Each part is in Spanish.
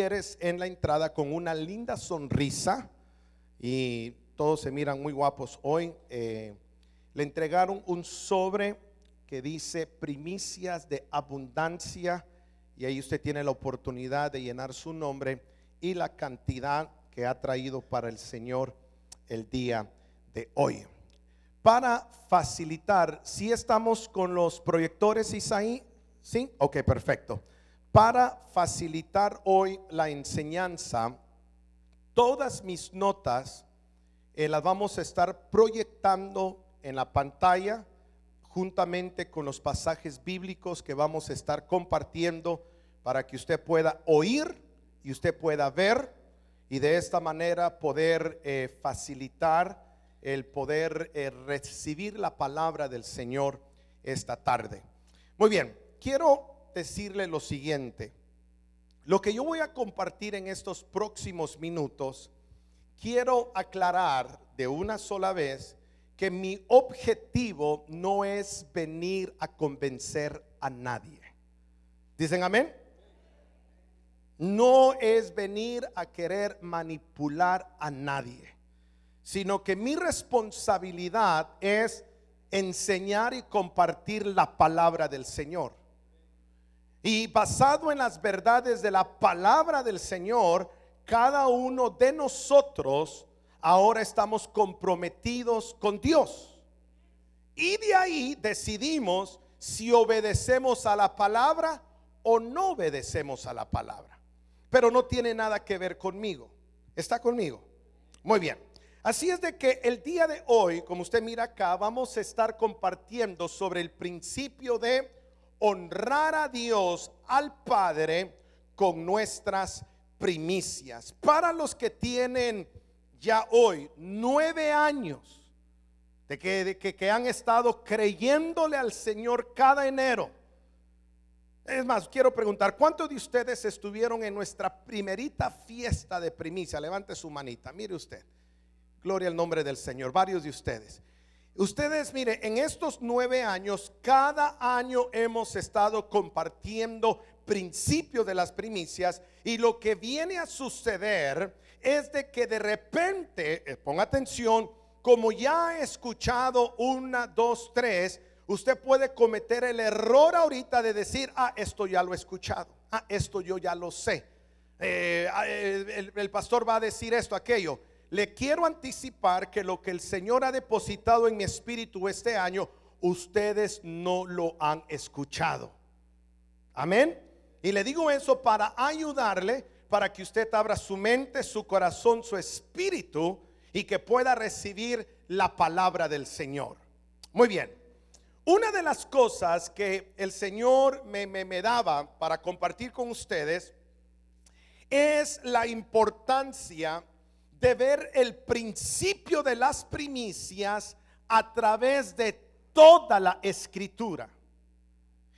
en la entrada con una linda sonrisa y todos se miran muy guapos hoy. Eh, le entregaron un sobre que dice primicias de abundancia y ahí usted tiene la oportunidad de llenar su nombre y la cantidad que ha traído para el Señor el día de hoy. Para facilitar, si estamos con los proyectores Isaí, ¿sí? Ok, perfecto. Para facilitar hoy la enseñanza, todas mis notas eh, las vamos a estar proyectando en la pantalla juntamente con los pasajes bíblicos que vamos a estar compartiendo para que usted pueda oír y usted pueda ver y de esta manera poder eh, facilitar el poder eh, recibir la palabra del Señor esta tarde. Muy bien, quiero decirle lo siguiente. Lo que yo voy a compartir en estos próximos minutos, quiero aclarar de una sola vez que mi objetivo no es venir a convencer a nadie. ¿Dicen amén? No es venir a querer manipular a nadie, sino que mi responsabilidad es enseñar y compartir la palabra del Señor. Y basado en las verdades de la palabra del Señor, cada uno de nosotros ahora estamos comprometidos con Dios. Y de ahí decidimos si obedecemos a la palabra o no obedecemos a la palabra. Pero no tiene nada que ver conmigo. ¿Está conmigo? Muy bien. Así es de que el día de hoy, como usted mira acá, vamos a estar compartiendo sobre el principio de honrar a Dios, al Padre, con nuestras primicias. Para los que tienen ya hoy nueve años de que, han estado creyéndole al Señor cada enero. Es más, quiero preguntar, ¿cuántos de ustedes estuvieron en nuestra primerita fiesta de primicia? Levante su manita, mire usted. Gloria al nombre del Señor, varios de ustedes. Ustedes, mire en estos nueve años, cada año hemos estado compartiendo principios de las primicias y lo que viene a suceder es de que de repente, eh, ponga atención, como ya he escuchado una, dos, tres, usted puede cometer el error ahorita de decir, ah, esto ya lo he escuchado, ah, esto yo ya lo sé, eh, ah, el pastor va a decir esto, aquello. Le quiero anticipar que lo que el Señor ha depositado en mi espíritu este año, ustedes no lo han escuchado. Amén. Y le digo eso para ayudarle, para que usted abra su mente, su corazón, su espíritu y que pueda recibir la palabra del Señor. Muy bien. Una de las cosas que el Señor me, me, me, daba para compartir con ustedes es la importancia ver el principio de las primicias a través de toda la escritura.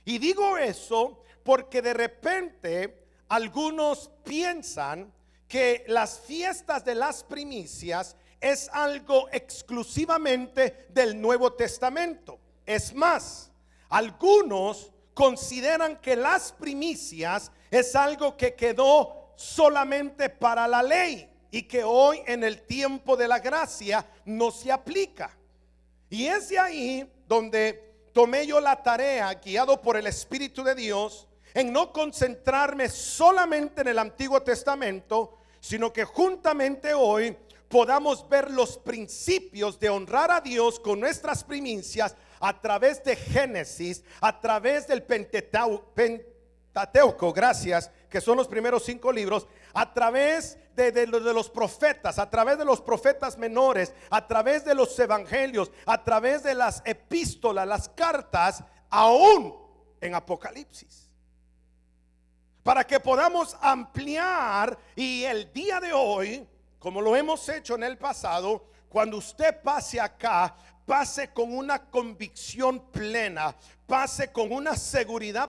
Y digo eso porque de repente algunos piensan que las fiestas de las primicias es algo exclusivamente del Nuevo Testamento. Es más, algunos consideran que las primicias es algo que quedó solamente para la ley y que hoy en el tiempo de la gracia no se aplica. Y es de ahí donde tomé yo la tarea, guiado por el Espíritu de Dios, en no concentrarme solamente en el Antiguo Testamento, sino que juntamente hoy podamos ver los principios de honrar a Dios con nuestras primicias a través de Génesis, a través del Pentateuco, gracias, que son los primeros cinco libros, a través de, los profetas, a través de los profetas menores, a través de los evangelios, a través de las epístolas, las cartas, aún en Apocalipsis. Para que podamos ampliar y el día de hoy, como lo hemos hecho en el pasado, cuando usted pase acá, pase con una convicción plena, pase con una seguridad